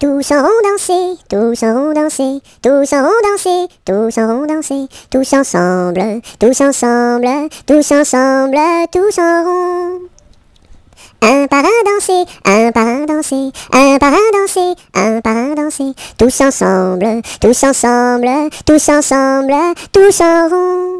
Tous auront dansé, tous auront dansés, tous auront dansés, tous auront dansés, tous ensemble, tous ensemble, tous ensemble, tous en rond. Un par un danser, un par un danser, un par un danser, un par un danser, tous ensemble, tous ensemble, tous ensemble, tous en rond.